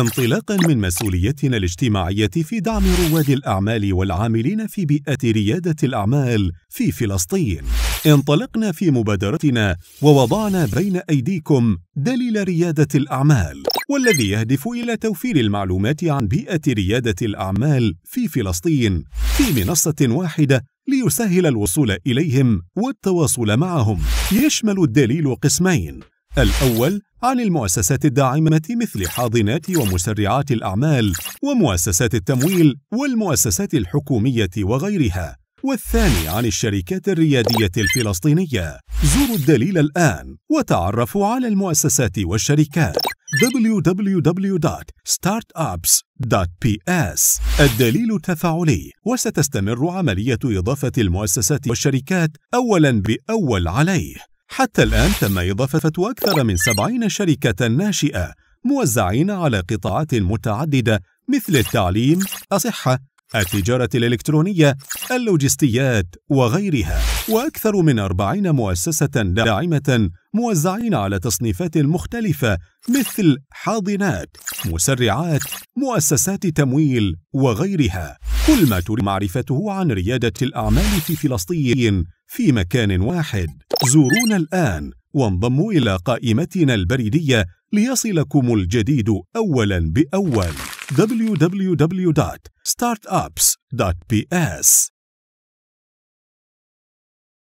انطلاقا من مسؤوليتنا الاجتماعية في دعم رواد الأعمال والعاملين في بيئة ريادة الأعمال في فلسطين انطلقنا في مبادرتنا ووضعنا بين أيديكم دليل ريادة الأعمال والذي يهدف إلى توفير المعلومات عن بيئة ريادة الأعمال في فلسطين في منصة واحدة ليسهل الوصول إليهم والتواصل معهم يشمل الدليل قسمين الأول عن المؤسسات الداعمة مثل حاضنات ومسرعات الأعمال ومؤسسات التمويل والمؤسسات الحكومية وغيرها والثاني عن الشركات الريادية الفلسطينية زوروا الدليل الآن وتعرفوا على المؤسسات والشركات www.startups.ps الدليل تفاعلي وستستمر عملية إضافة المؤسسات والشركات أولا بأول عليه حتى الآن تم إضافة أكثر من 70 شركة ناشئة موزعين على قطاعات متعددة مثل التعليم، الصحة، التجارة الإلكترونية، اللوجستيات وغيرها، وأكثر من 40 مؤسسة داعمة موزعين على تصنيفات مختلفة مثل حاضنات، مسرعات، مؤسسات تمويل وغيرها. كل ما تريد معرفته عن ريادة الأعمال في فلسطين في مكان واحد. زورونا الآن وانضموا إلى قائمتنا البريدية ليصلكم الجديد أولا بأول www.startups.ps